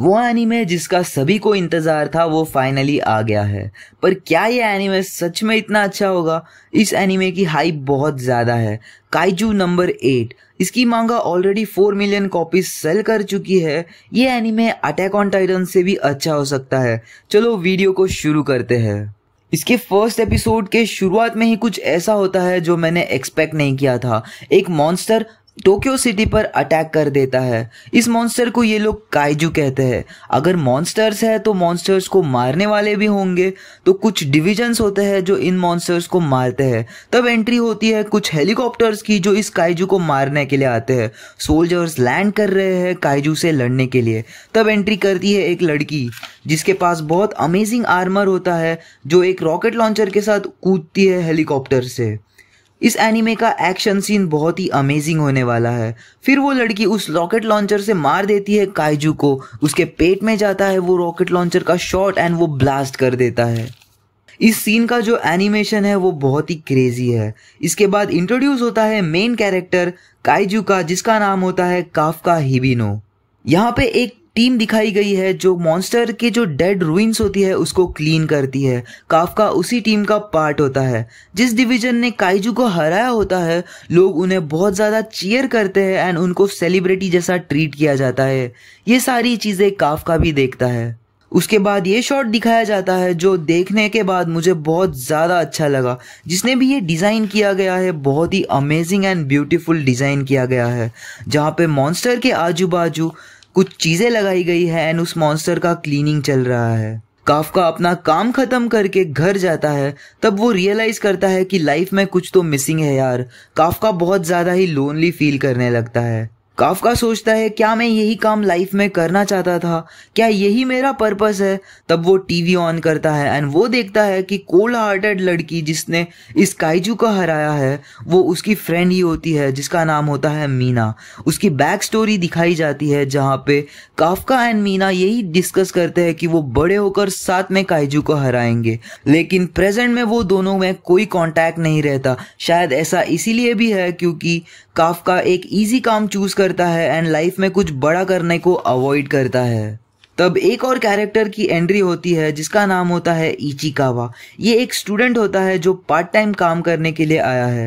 वो एनिमे जिसका सभी को इंतज़ार था वो फाइनली आ गया है पर क्या ये एनिमे सच में इतना अच्छा होगा इस एनिमे की हाइप बहुत ज़्यादा है काइजू नंबर एट इसकी manga already four million copies sale कर चुकी है ये एनिमे अटैक ऑन टाइटन से भी अच्छा हो सकता है चलो वीडियो को शुरू करते हैं इसके फर्स्ट एपिसोड के शुरुआत में ही कुछ ऐसा होता है जो मैंने एक्सपेक्ट नहीं किया था एक मॉन्स्टर टोक्यो सिटी पर अटैक कर देता है इस मॉन्स्टर को ये लोग काइजू कहते हैं अगर मॉन्स्टर्स है तो मॉन्स्टर्स को मारने वाले भी होंगे तो कुछ डिविजन्स होते हैं जो इन मॉन्स्टर्स को मारते हैं तब एंट्री होती है कुछ हेलीकॉप्टर्स की जो इस काइजू को मारने के लिए आते हैं सोल्जर्स लैंड कर रहे हैं काइजू से लड़ने के लिए तब एंट्री करती है एक लड़की जिसके पास बहुत अमेजिंग आर्मर होता है जो एक रॉकेट लॉन्चर के साथ कूदती है हेलीकॉप्टर से इस एनिमे का एक्शन सीन बहुत ही अमेजिंग होने वाला है फिर वो लड़की उस रॉकेट लॉन्चर से मार देती है काइजू को उसके पेट में जाता है वो रॉकेट लॉन्चर का शॉट एंड वो ब्लास्ट कर देता है इस सीन का जो एनिमेशन है वो बहुत ही क्रेजी है इसके बाद इंट्रोड्यूस होता है मेन कैरेक्टर काइजू का जिसका नाम होता है काफका हिबिनो यहाँ पे एक टीम दिखाई गई है जो मॉन्स्टर के जो डेड रूइंस होती है उसको क्लीन करती है काफका उसी टीम का पार्ट होता है जिस डिवीजन ने काइजू को हराया होता है लोग उन्हें बहुत ज़्यादा चीयर करते हैं एंड उनको सेलिब्रिटी जैसा ट्रीट किया जाता है ये सारी चीज़ें काफका भी देखता है उसके बाद ये शॉट दिखाया जाता है जो देखने के बाद मुझे बहुत ज़्यादा अच्छा लगा जिसने भी ये डिज़ाइन किया गया है बहुत ही अमेजिंग एंड ब्यूटीफुल डिज़ाइन किया गया है जहाँ पे मॉन्स्टर के आजू बाजू कुछ चीजें लगाई गई है एंड उस मॉन्स्टर का क्लीनिंग चल रहा है काफका अपना काम खत्म करके घर जाता है तब वो रियलाइज करता है कि लाइफ में कुछ तो मिसिंग है यार काफका बहुत ज्यादा ही लोनली फील करने लगता है काफका सोचता है क्या मैं यही काम लाइफ में करना चाहता था क्या यही मेरा पर्पस है तब वो टीवी ऑन करता है एंड वो देखता है कि कोल्ड हार्टेड लड़की जिसने इस काइजू को हराया है वो उसकी फ्रेंड ही होती है जिसका नाम होता है मीना उसकी बैक स्टोरी दिखाई जाती है जहाँ पे काफका एंड मीना यही डिस्कस करते हैं कि वो बड़े होकर साथ में काइजू को हराएंगे लेकिन प्रेजेंट में वो दोनों में कोई कॉन्टैक्ट नहीं रहता शायद ऐसा इसीलिए भी है क्योंकि काफका एक ईजी काम चूज कर करता है एंड लाइफ में कुछ बड़ा करने को अवॉइड करता है तब एक और कैरेक्टर की एंट्री होती है जिसका नाम होता है इचिकावा ये एक स्टूडेंट होता है जो पार्ट टाइम काम करने के लिए आया है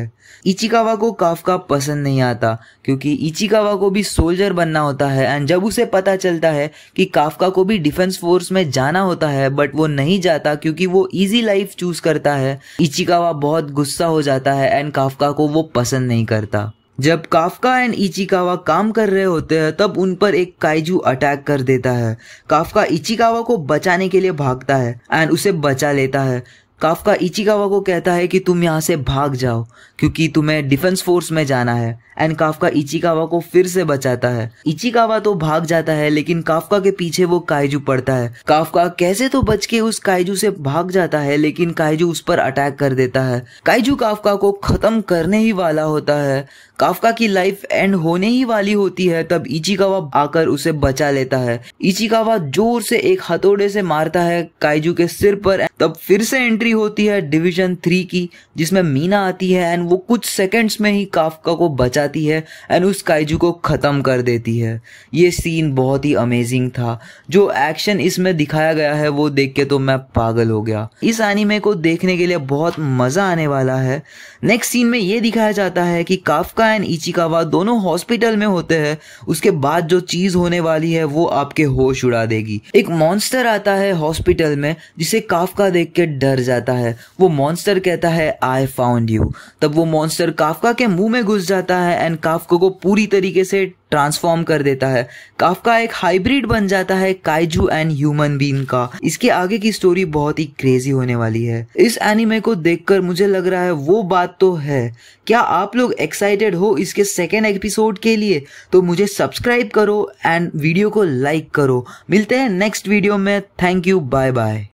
इचिकावा को काफका पसंद नहीं आता क्योंकि इचिकावा को भी सोल्जर बनना होता है एंड जब उसे पता चलता है कि काफका को भी डिफेंस फोर्स में जाना होता है बट वो नहीं जाता क्योंकि वो इजी लाइफ चूज करता है इचिकावा बहुत गुस्सा हो जाता है एंड काफका को वो पसंद नहीं करता जब काफका एंड इचिकावा काम कर रहे होते हैं तब उन पर एक काइजू अटैक कर देता है काफका इचिकावा को बचाने के लिए भागता है एंड उसे बचा लेता है काफका इचिकावा को कहता है कि तुम यहाँ से भाग जाओ क्योंकि तुम्हें डिफेंस फोर्स में जाना है एंड काफका इचिकावा को फिर से बचाता है इचिकावा तो भाग जाता है लेकिन काफका के पीछे वो कायजू पड़ता है काफका कैसे तो बच के उस कायजू से भाग जाता है लेकिन कायजू उस पर अटैक कर देता है काइजू काफका को खत्म करने ही वाला होता है काफका की लाइफ एंड होने ही वाली होती है तब इचिकावा आकर उसे बचा लेता है इचिकावा जोर से एक हथोड़े से मारता है कायजू के सिर पर तब फिर से एंट्री होती है डिवीजन थ्री की जिसमें मीना आती है एंड वो कुछ सेकंड्स में ही काफका को बचाती है एंड उस काइजू को ख़त्म कर देती है ये सीन बहुत ही अमेजिंग था जो एक्शन इसमें दिखाया गया है वो देख के तो मैं पागल हो गया इस एनिमे को देखने के लिए बहुत मज़ा आने वाला है नेक्स्ट सीन में ये दिखाया जाता है कि काफका एंड इचिकावा दोनों हॉस्पिटल में होते हैं उसके बाद जो चीज़ होने वाली है वो आपके होश उड़ा देगी एक मॉन्स्टर आता है हॉस्पिटल में जिसे काफका काफका देख के डर जाता है वो मॉन्स्टर कहता है आई फाउंड यू तब वो मॉन्स्टर काफका के मुंह में घुस जाता है एंड काफको को पूरी तरीके से ट्रांसफॉर्म कर देता है काफका एक हाइब्रिड बन जाता है काइजू एंड ह्यूमन बीन का इसके आगे की स्टोरी बहुत ही क्रेजी होने वाली है इस एनिमे को देखकर मुझे लग रहा है वो बात तो है क्या आप लोग एक्साइटेड हो इसके सेकेंड एपिसोड के लिए तो मुझे सब्सक्राइब करो एंड वीडियो को लाइक करो मिलते हैं नेक्स्ट वीडियो में थैंक यू बाय बाय